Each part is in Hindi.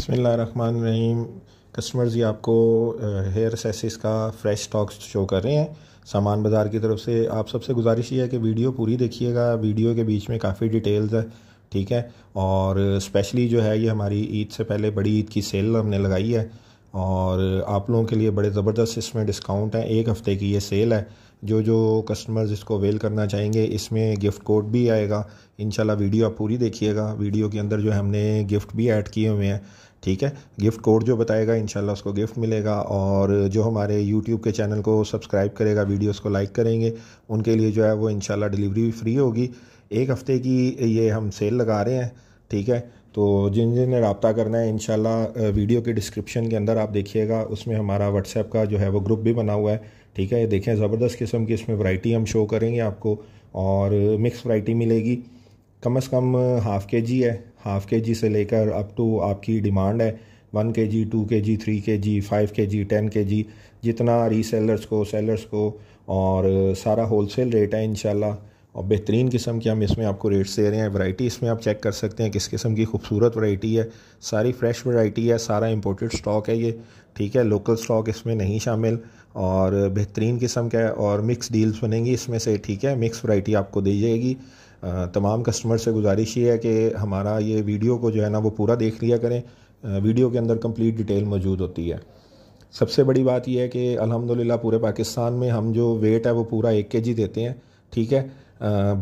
रहीम कस्टमर्स ये आपको हेयर सेसिस का फ्रेश स्टॉक्स शो कर रहे हैं सामान बाज़ार की तरफ से आप सबसे गुजारिश ये है कि वीडियो पूरी देखिएगा वीडियो के बीच में काफ़ी डिटेल्स है ठीक है और स्पेशली जो है ये हमारी ईद से पहले बड़ी ईद की सेल हमने लगाई है और आप लोगों के लिए बड़े ज़बरदस्त इसमें डिस्काउंट है एक हफ़्ते की ये सेल है जो जो कस्टमर्स इसको अवेल करना चाहेंगे इसमें गिफ्ट कोड भी आएगा इनशाला वीडियो आप पूरी देखिएगा वीडियो के अंदर जो है हमने गिफ्ट भी ऐड किए हुए हैं ठीक है गिफ्ट कोड जो बताएगा इनशाला उसको गिफ्ट मिलेगा और जो हमारे यूट्यूब के चैनल को सब्सक्राइब करेगा वीडियोस को लाइक करेंगे उनके लिए जो है वो इंशाल्लाह डिलीवरी भी फ्री होगी एक हफ़्ते की ये हम सेल लगा रहे हैं ठीक है तो जिन जिन रबता करना है इन वीडियो के डिस्क्रिप्शन के अंदर आप देखिएगा उसमें हमारा व्हाट्सएप का जो है वो ग्रुप भी बना हुआ है ठीक है ये देखें ज़बरदस्त किस्म की इसमें वैरायटी हम शो करेंगे आपको और मिक्स वैरायटी मिलेगी कम अज़ कम हाफ़ के जी है हाफ़ के जी से लेकर अप टू आपकी डिमांड है वन के जी टू के जी थ्री के जी फाइव के जी टेन के जी जितना रीसेलर्स को सेलर्स को और सारा होलसेल रेट है इनशाला और बेहतरीन किस्म की हम इसमें आपको रेट्स दे रहे हैं वैरायटी इसमें आप चेक कर सकते हैं किस किस्म की खूबसूरत वैरायटी है सारी फ्रेश वैरायटी है सारा इंपोर्टेड स्टॉक है ये ठीक है लोकल स्टॉक इसमें नहीं शामिल और बेहतरीन किस्म का है और मिक्स डील्स बनेंगी इसमें से ठीक है मिक्स वैरायटी आपको दी जाएगी तमाम कस्टमर से गुजारिश ये है कि हमारा ये वीडियो को जो है ना वो पूरा देख लिया करें वीडियो के अंदर कम्प्लीट डिटेल मौजूद होती है सबसे बड़ी बात यह है कि अलहमदिल्ला पूरे पाकिस्तान में हम जो वेट है वो पूरा एक के जी देते हैं ठीक है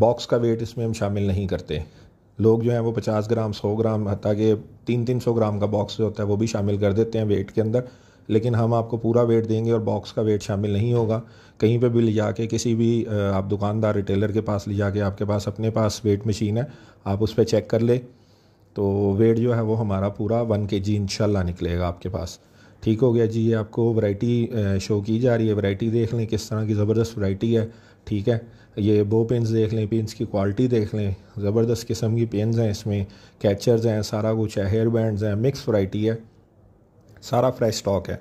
बॉक्स का वेट इसमें हम शामिल नहीं करते लोग जो हैं वो 50 ग्राम 100 ग्राम हत्या के तीन तीन सौ ग्राम का बॉक्स जो होता है वो भी शामिल कर देते हैं वेट के अंदर लेकिन हम आपको पूरा वेट देंगे और बॉक्स का वेट शामिल नहीं होगा कहीं पे भी ले जाके किसी भी आप दुकानदार रिटेलर के पास ले जाके आपके पास अपने पास वेट मशीन है आप उस पर चेक कर ले तो वेट जो है वो हमारा पूरा वन के जी इनशाला निकलेगा आपके पास ठीक हो गया जी ये आपको वैरायटी शो की जा रही है वैरायटी देख लें किस तरह की ज़बरदस्त वैरायटी है ठीक है ये बो पेंस देख लें पेंस की क्वालिटी देख लें ज़बरदस्त किस्म की पेंस हैं इसमें कैचर्स हैं सारा कुछ है हेयर बैंड्स हैं मिक्स वाइटी है सारा फ्रेश स्टॉक है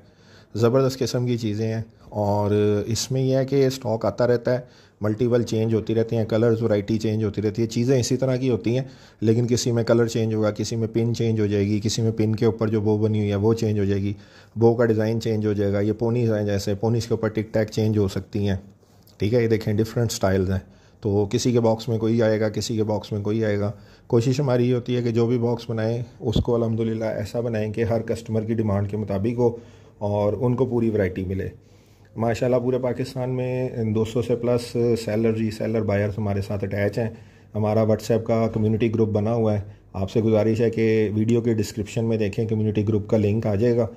ज़बरदस्त किस्म की चीज़ें हैं और इसमें यह है कि स्टॉक आता रहता है मल्टीपल चेंज होती रहती हैं कलर्स वाइटी चेंज होती रहती है चीज़ें इसी तरह की होती हैं लेकिन किसी में कलर चेंज होगा किसी में पिन चेंज हो जाएगी किसी में पिन के ऊपर जो बो बनी हुई है वो चेंज हो जाएगी बो का डिज़ाइन चेंज हो जाएगा ये पोनीज हैं जैसे पोनीज के ऊपर टिक टैक चेंज हो सकती हैं ठीक है ये देखें डिफरेंट स्टाइल्स हैं तो किसी के बॉक्स में कोई आएगा किसी के बॉक्स में कोई आएगा कोशिश हमारी ये होती है कि जो भी बॉक्स बनाएं उसको अलहमदिल्ला ऐसा बनाएं कि हर कस्टमर की डिमांड के मुताबिक हो और उनको पूरी वैरायटी मिले माशाल्लाह पूरे पाकिस्तान में 200 से प्लस सेलर जी सेलर बायर्स हमारे साथ अटैच हैं हमारा व्हाट्सएप का कम्यूनिटी ग्रुप बना हुआ है आपसे गुजारिश है कि वीडियो के डिस्क्रिप्शन में देखें कम्युनिटी ग्रुप का लिंक आ जाएगा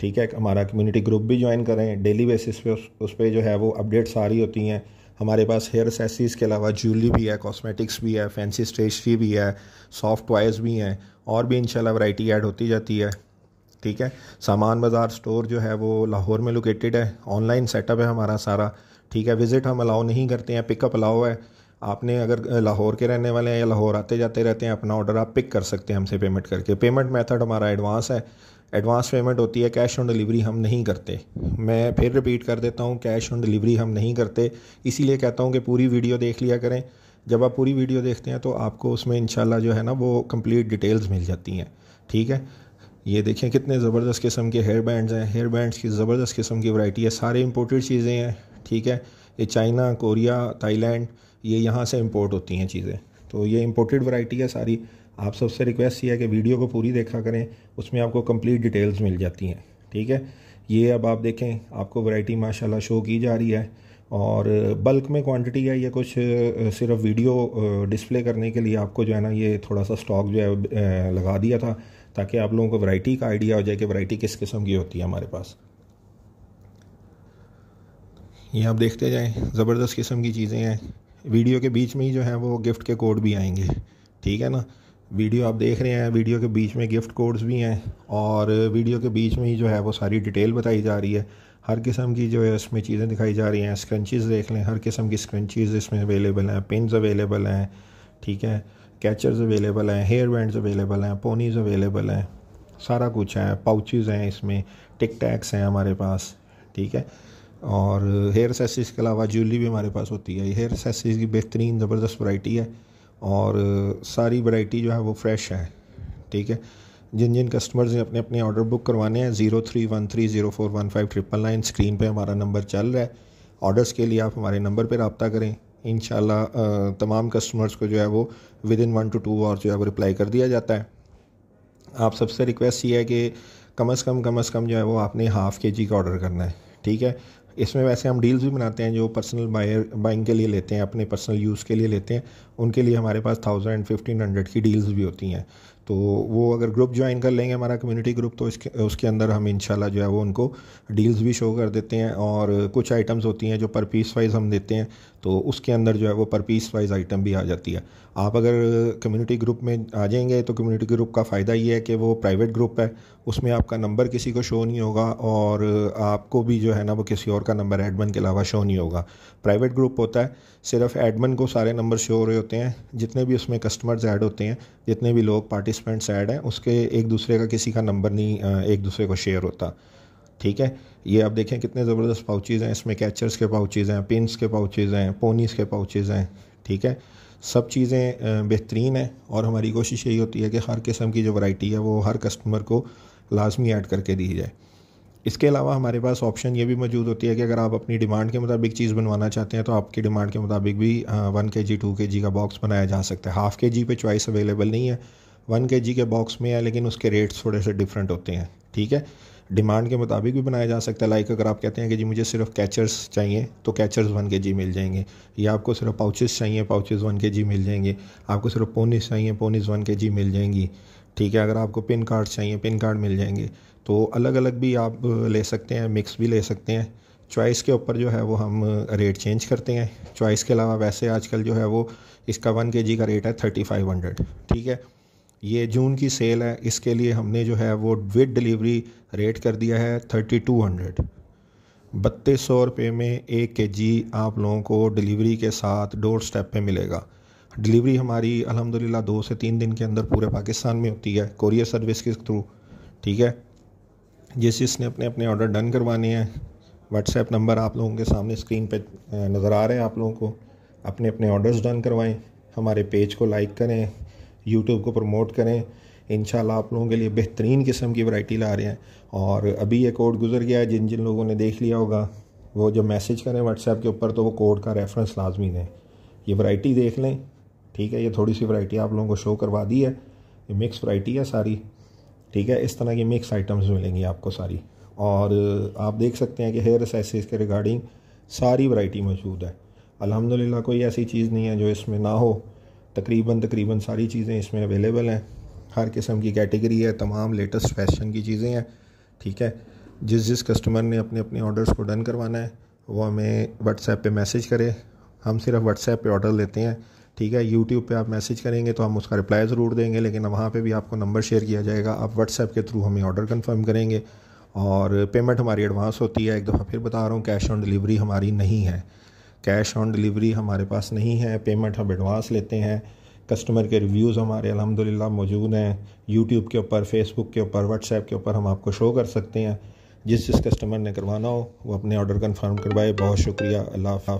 ठीक है हमारा कम्युनिटी ग्रुप भी ज्वाइन करें डेली बेसिस पे उस, उस पर जो है वो अपडेट्स आ रही होती हैं हमारे पास हेयर सेसीज के अलावा ज्वेलरी भी है कॉस्मेटिक्स भी है फैंसी स्टेशनरी भी है सॉफ्ट टॉयज़ भी हैं और भी इंशाल्लाह वैरायटी ऐड होती जाती है ठीक है सामान बाज़ार स्टोर जो है वो लाहौर में लोकेटेड है ऑनलाइन सेटअप है हमारा सारा ठीक है विज़िट हम अलाउ नहीं करते हैं पिकअप अलाउ है आपने अगर लाहौर के रहने वाले हैं या लाहौर आते जाते रहते हैं अपना ऑर्डर आप पिक कर सकते हैं हमसे पेमेंट करके पेमेंट मेथड हमारा एडवांस है एडवांस पेमेंट होती है कैश ऑन डिलीवरी हम नहीं करते मैं फिर रिपीट कर देता हूँ कैश ऑन डिलीवरी हम नहीं करते इसीलिए कहता हूँ कि पूरी वीडियो देख लिया करें जब आप पूरी वीडियो देखते हैं तो आपको उसमें इंशाल्लाह जो है ना वो कंप्लीट डिटेल्स मिल जाती हैं ठीक है ये देखें कितने ज़बरदस्त किस्म के हेयर बैंड्स हैं हेयर बैंड्स की ज़बरदस्त किस्म की वैरायटी है सारे इंपोर्टेड चीज़ें हैं ठीक है ये चाइना कोरिया थाईलैंड ये यहाँ से इम्पोर्ट होती हैं चीज़ें तो ये इम्पोर्टेड वैरायटी है सारी आप सबसे रिक्वेस्ट ये है कि वीडियो को पूरी देखा करें उसमें आपको कंप्लीट डिटेल्स मिल जाती हैं ठीक है ये अब आप देखें आपको वैरायटी माशाल्लाह शो की जा रही है और बल्क में क्वांटिटी है ये कुछ सिर्फ वीडियो डिस्प्ले करने के लिए आपको जो है ना ये थोड़ा सा स्टॉक जो है लगा दिया था ताकि आप लोगों को वैरायटी का आइडिया हो जाए कि वैरायटी किस किस्म की होती है हमारे पास ये आप देखते जाएँ ज़बरदस्त किस्म की चीज़ें हैं वीडियो के बीच में ही जो है वो गिफ्ट के कोड भी आएंगे ठीक है ना वीडियो आप देख रहे हैं वीडियो के बीच में गिफ्ट कोड्स भी हैं और वीडियो के बीच में ही जो है वो सारी डिटेल बताई जा रही है हर किस्म की जो है इसमें चीज़ें दिखाई जा रही हैं स्क्रंचीज़ देख लें हर किस्म की स्क्रंचीज़ इसमें अवेलेबल हैं पिनस अवेलेबल हैं ठीक है कैचर्स अवेलेबल हैं हेयर बैंड अवेलेबल हैं पोनीज अवेलेबल हैं सारा कुछ है पाउचेज़ हैं इसमें टिक टैक्स हैं हमारे पास ठीक है और हेयर सेसिस के अलावा ज्वेलरी भी हमारे पास होती है हेयर सेसिस की बेहतरीन ज़बरदस्त वैरायटी है और सारी वैरायटी जो है वो फ्रेश है ठीक है जिन जिन कस्टमर्स ने अपने अपने ऑर्डर बुक करवाने हैं zero three one three zero four one five triple nine screen पे हमारा नंबर चल रहा है ऑर्डर्स के लिए आप हमारे नंबर पे रबता करें इन तमाम कस्टमर्स को जो है वो within one two two और जो है वो रिप्लाई कर दिया जाता है आप सबसे रिक्वेस्ट ये है कि कम अज़ कम कम अज़ कम जो है वो आपने हाफ़ के जी का ऑर्डर करना है ठीक है इसमें वैसे हम डील्स भी बनाते हैं जो पर्सनल बायर बाइंग के लिए लेते हैं अपने पर्सनल यूज़ के लिए लेते हैं उनके लिए हमारे पास थाउजेंड फिफ्टीन हंड्रेड की डील्स भी होती हैं तो वो अगर ग्रुप ज्वाइन कर लेंगे हमारा कम्युनिटी ग्रुप तो इसके उसके अंदर हम इंशाल्लाह जो है वो उनको डील्स भी शो कर देते हैं और कुछ आइटम्स होती हैं जो पर पीस वाइज हम देते हैं तो उसके अंदर जो है वो पर पीस वाइज आइटम भी आ जाती है आप अगर कम्युनिटी ग्रुप में आ जाएंगे तो कम्युनिटी ग्रुप का फ़ायदा ये है कि वो प्राइवेट ग्रुप है उसमें आपका नंबर किसी को शो नहीं होगा और आपको भी जो है ना वो किसी और का नंबर एडमन के अलावा शो नहीं होगा प्राइवेट ग्रुप होता है सिर्फ एडमन को सारे नंबर शो हो रहे होते हैं जितने भी उसमें कस्टमर्स ऐड होते हैं जितने भी लोग पार्टिस पार्टिसिपेंट्स ऐड हैं उसके एक दूसरे का किसी का नंबर नहीं एक दूसरे को शेयर होता ठीक है ये आप देखें कितने ज़बरदस्त पाउचेज़ हैं इसमें कैचर्स के पाउचेज़ हैं पिनस के पाउचेज़ हैं पोनीस के पाउचेज़ हैं ठीक है सब चीज़ें बेहतरीन हैं और हमारी कोशिश यही होती है कि हर किस्म की जो वैरायटी है वो हर कस्टमर को लाजमी ऐड करके दी जाए इसके अलावा हमारे पास ऑप्शन ये भी मौजूद होती है कि अगर आप अपनी डिमांड के मुताबिक चीज़ बनवाना चाहते हैं तो आपकी डिमांड के मुताबिक भी वन के जी टू के जी का बॉक्स बनाया जा सकता है हाफ़ के जी पे चॉइस अवेलेबल नहीं है वन के जी के बॉक्स में है लेकिन उसके रेट्स थोड़े से डिफरेंट होते हैं ठीक है डिमांड के मुताबिक भी बनाया जा सकता है लाइक अगर आप कहते हैं कि जी मुझे सिर्फ कैचर्स चाहिए तो कैचर्स वन के जी मिल जाएंगे या आपको सिर्फ पाउचेस चाहिए पाउचेस वन के जी मिल जाएंगे आपको सिर्फ पोनिस चाहिए पोनिस वन के जी मिल जाएंगी ठीक है अगर आपको पिन कार्ड चाहिए पिन कार्ड मिल जाएंगे तो अलग अलग भी आप ले सकते हैं मिक्स भी ले सकते हैं चॉइस के ऊपर जो है वो हम रेट चेंज करते हैं चॉइस के अलावा वैसे आजकल जो है वो इसका वन के जी का रेट है थर्टी फाइव हंड्रेड ठीक है ये जून की सेल है इसके लिए हमने जो है वो विद डिलीवरी रेट कर दिया है थर्टी टू हंड्रेड बत्तीस सौ रुपये में एक के जी आप लोगों को डिलीवरी के साथ डोर स्टेप पर मिलेगा डिलीवरी हमारी अलहमदिल्ला दो से तीन दिन के अंदर पूरे पाकिस्तान में होती है कोरियर सर्विस के थ्रू ठीक है जिस जिसने अपने अपने ऑर्डर डन करवाने हैं व्हाट्सएप नंबर आप लोगों के सामने स्क्रीन पे नज़र आ रहे हैं आप लोगों को अपने अपने ऑर्डर्स डन करवाएं हमारे पेज को लाइक करें यूट्यूब को प्रमोट करें इन आप लोगों के लिए बेहतरीन किस्म की वैरायटी ला रहे हैं और अभी ये कोड गुजर गया है जिन जिन लोगों ने देख लिया होगा वो जब मैसेज करें व्हाट्सएप के ऊपर तो वो कोड का रेफरेंस लाजमी दें ये वैरायटी देख लें ठीक है ये थोड़ी सी वैरायटी आप लोगों को शो करवा दी है ये मिक्स वैरायटी है सारी ठीक है इस तरह की मिक्स आइटम्स मिलेंगी आपको सारी और आप देख सकते हैं कि हेयर एसेसरीज के रिगार्डिंग सारी वैरायटी मौजूद है अलहमदिल्ला कोई ऐसी चीज़ नहीं है जो इसमें ना हो तकरीबन तकरीबन सारी चीज़ें इसमें अवेलेबल हैं हर किस्म की कैटेगरी है तमाम लेटेस्ट फैशन की चीज़ें हैं ठीक है जिस जिस कस्टमर ने अपने अपने ऑर्डर्स को डन करवाना है वो हमें व्हाट्सएप पे मैसेज करें हम सिर्फ व्हाट्सएप पे ऑर्डर लेते हैं ठीक है यूट्यूब पे आप मैसेज करेंगे तो हम उसका रिप्लाई ज़रूर देंगे लेकिन वहाँ पे भी आपको नंबर शेयर किया जाएगा आप व्हाट्सएप के थ्रू हमें ऑर्डर कंफर्म करेंगे और पेमेंट हमारी एडवांस होती है एक दफ़ा फिर बता रहा हूँ कैश ऑन डिलीवरी हमारी नहीं है कैश ऑन डिलीवरी हमारे पास नहीं है पेमेंट हम एडवांस लेते हैं कस्टमर के रिव्यूज़ हमारे अलहमदिल्ला मौजूद हैं यूट्यूब के ऊपर फेसबुक के ऊपर व्हाट्सएप के ऊपर हम आपको शो कर सकते हैं जिस जिस कस्टमर ने करवाना हो वो अपने ऑर्डर कन्फर्म करवाए बहुत शुक्रिया अल्लाह हाफ